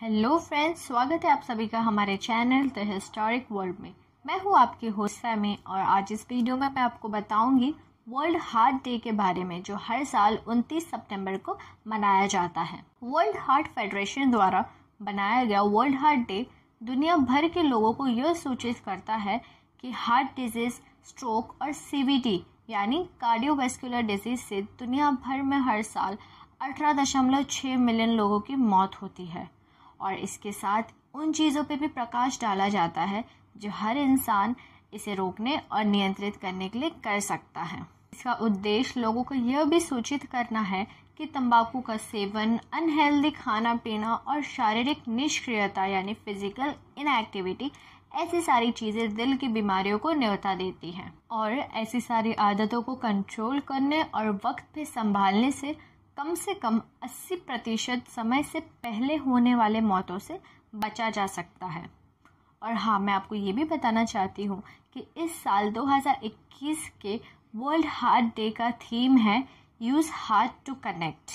hello friends स्वागत है आप सभी का हमारे चैनल द हिस्टोरिक वर्ल्ड में मैं हूँ आपके होस्ट में और आज इस वीडियो में मैं आपको बताऊंगी वर्ल्ड हार्ट डे के बारे में जो हर साल 29 सितंबर को मनाया जाता है वर्ल्ड हार्ट फेडरेशन द्वारा बनाया गया वर्ल्ड हार्ट डे दुनिया भर के लोगों को यह सूचित करता है कि हार्ट डिजीज स्ट्रोक और सी यानी कार्डियोवेस्कुलर डिजीज से दुनिया भर में हर साल अठारह मिलियन लोगों की मौत होती है और इसके साथ उन चीज़ों पे भी प्रकाश डाला जाता है जो हर इंसान इसे रोकने और नियंत्रित करने के लिए कर सकता है इसका उद्देश्य लोगों को यह भी सूचित करना है कि तंबाकू का सेवन अनहेल्दी खाना पीना और शारीरिक निष्क्रियता यानी फिजिकल इनएक्टिविटी ऐसी सारी चीज़ें दिल की बीमारियों को न्यौता देती हैं और ऐसी सारी आदतों को कंट्रोल करने और वक्त पे संभालने से कम से कम 80 प्रतिशत समय से पहले होने वाले मौतों से बचा जा सकता है और हाँ मैं आपको ये भी बताना चाहती हूँ कि इस साल 2021 के वर्ल्ड हार्ट डे का थीम है use heart to connect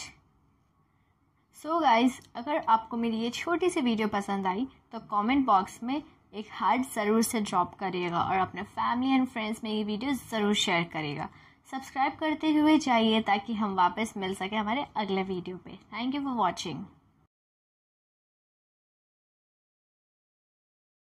so guys अगर आपको मेरी ये छोटी सी वीडियो पसंद आई तो कमेंट बॉक्स में एक हार्ट ज़रूर से ड्रॉप करिएगा और अपने फैमिली एंड फ्रेंड्स में ये वीडियो ज़रूर शेयर करिएगा सब्सक्राइब करते हुए जाइए ताकि हम वापस मिल सके हमारे अगले वीडियो पे थैंक यू फॉर वॉचिंग